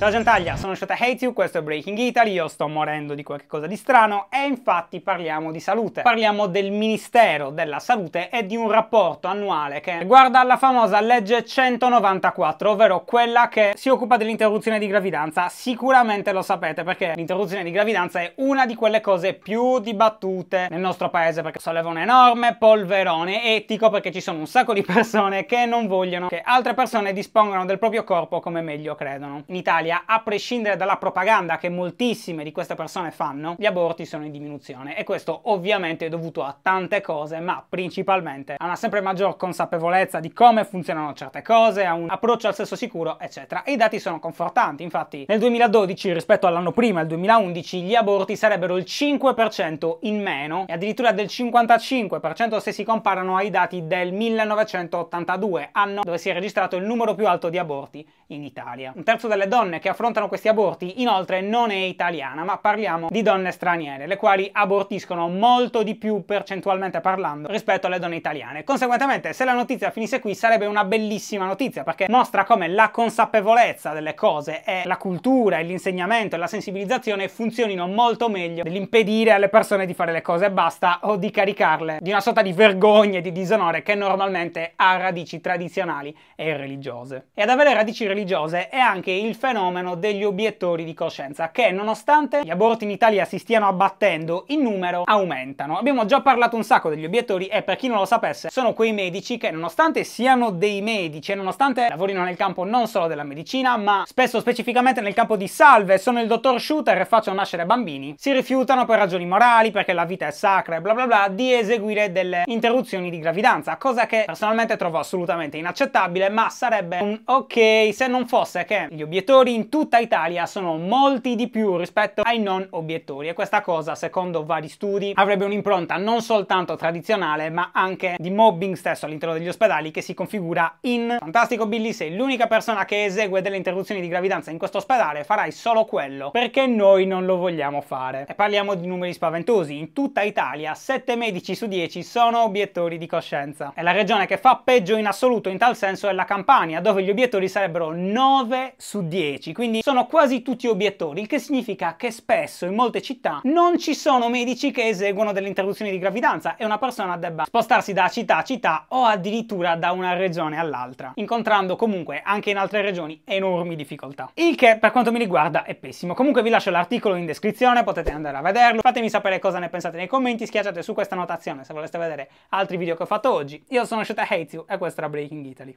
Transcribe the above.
Ciao Gentaglia, sono Shota Hate You, questo è Breaking Italy, io sto morendo di qualcosa di strano e infatti parliamo di salute. Parliamo del Ministero della Salute e di un rapporto annuale che riguarda la famosa legge 194, ovvero quella che si occupa dell'interruzione di gravidanza. Sicuramente lo sapete perché l'interruzione di gravidanza è una di quelle cose più dibattute nel nostro paese perché solleva un enorme polverone etico perché ci sono un sacco di persone che non vogliono che altre persone dispongano del proprio corpo come meglio credono. In Italia storia, a prescindere dalla propaganda che moltissime di queste persone fanno, gli aborti sono in diminuzione e questo ovviamente è dovuto a tante cose, ma principalmente a una sempre maggior consapevolezza di come funzionano certe cose, a un approccio al sesso sicuro, eccetera. E i dati sono confortanti, infatti nel 2012 rispetto all'anno prima, il 2011, gli aborti sarebbero il 5% in meno e addirittura del 55% se si comparano ai dati del 1982, anno dove si è registrato il numero più alto di aborti in Italia. Un terzo delle donne che affrontano questi aborti inoltre non è italiana, ma parliamo di donne straniere, le quali abortiscono molto di più percentualmente parlando rispetto alle donne italiane. Conseguentemente, se la notizia finisse qui sarebbe una bellissima notizia perché mostra come la consapevolezza delle cose e la cultura e l'insegnamento e la sensibilizzazione funzionino molto meglio dell'impedire alle persone di fare le cose e basta o di caricarle di una sorta di vergogna e di disonore che normalmente ha radici tradizionali e religiose. E ad avere radici religiose è anche il fenomeno fenomeno degli obiettori di coscienza che nonostante gli aborti in Italia si stiano abbattendo in numero aumentano. Abbiamo già parlato un sacco degli obiettori e per chi non lo sapesse sono quei medici che nonostante siano dei medici e nonostante lavorino nel campo non solo della medicina ma spesso specificamente nel campo di salve sono il dottor Shooter e faccio nascere bambini si rifiutano per ragioni morali perché la vita è sacra e bla bla bla di eseguire delle interruzioni di gravidanza cosa che personalmente trovo assolutamente inaccettabile ma sarebbe un ok se non fosse che gli obiettori in tutta Italia sono molti di più rispetto ai non obiettori e questa cosa, secondo vari studi, avrebbe un'impronta non soltanto tradizionale ma anche di mobbing stesso all'interno degli ospedali che si configura in Fantastico Billy, sei l'unica persona che esegue delle interruzioni di gravidanza in questo ospedale, farai solo quello perché noi non lo vogliamo fare. E parliamo di numeri spaventosi, in tutta Italia 7 medici su 10 sono obiettori di coscienza. E la regione che fa peggio in assoluto in tal senso è la Campania, dove gli obiettori sarebbero 9 su 10 medici, quindi sono quasi tutti obiettori, il che significa che spesso in molte città non ci sono medici che eseguono delle interruzioni di gravidanza e una persona debba spostarsi da città a città o addirittura da una regione all'altra, incontrando comunque anche in altre regioni enormi difficoltà. Il che per quanto mi riguarda è pessimo. Comunque vi lascio l'articolo in descrizione, potete andare a vederlo, fatemi sapere cosa ne pensate nei commenti, schiacciate su questa notazione se voleste vedere altri video che ho fatto oggi. Io sono Shota Hates You e questo era Breaking Italy.